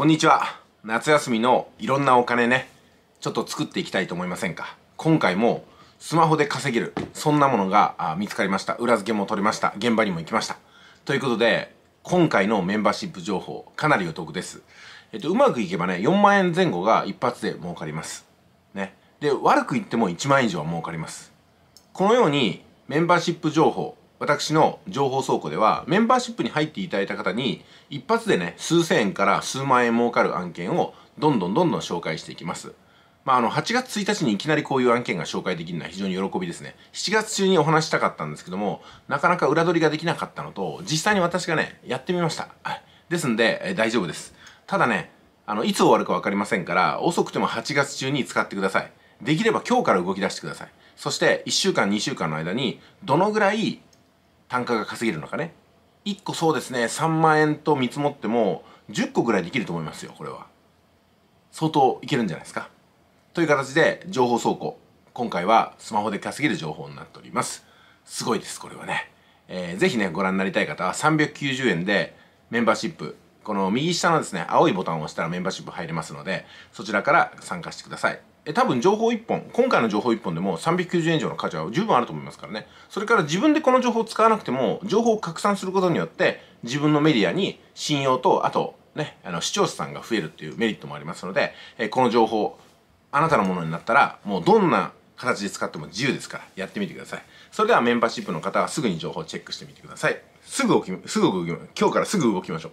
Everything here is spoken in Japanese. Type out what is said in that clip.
こんにちは夏休みのいろんなお金ねちょっと作っていきたいと思いませんか今回もスマホで稼げるそんなものが見つかりました裏付けも取れました現場にも行きましたということで今回のメンバーシップ情報かなりお得ですえっとうまくいけばね4万円前後が一発で儲かりますねで悪くいっても1万円以上は儲かりますこのようにメンバーシップ情報私の情報倉庫ではメンバーシップに入っていただいた方に一発でね数千円から数万円儲かる案件をどんどんどんどん紹介していきます。まあ、あの8月1日にいきなりこういう案件が紹介できるのは非常に喜びですね7月中にお話したかったんですけどもなかなか裏取りができなかったのと実際に私がねやってみました、はい、ですんで、え大丈夫ですただねあのいつ終わるかわかりませんから遅くても8月中に使ってくださいできれば今日から動き出してくださいそして1週間2週間の間にどのぐらい単価が稼げるのかね1個そうですね3万円と見積もっても10個ぐらいできると思いますよこれは相当いけるんじゃないですかという形で情報倉庫今回はスマホで稼げる情報になっておりますすごいですこれはね、えー、ぜひねご覧になりたい方は390円でメンバーシップこの右下のですね青いボタンを押したらメンバーシップ入れますのでそちらから参加してくださいえ多分情報1本今回の情報1本でも390円以上の価値は十分あると思いますからねそれから自分でこの情報を使わなくても情報を拡散することによって自分のメディアに信用とあとねあの視聴者さんが増えるっていうメリットもありますので、えこの情報あなたのものになったらもうどんな形で使っても自由ですからやってみてくださいそれではメンバーシップの方はすぐに情報をチェックしてみてくださいすぐ動きすぐ動き今日からすぐ動きましょう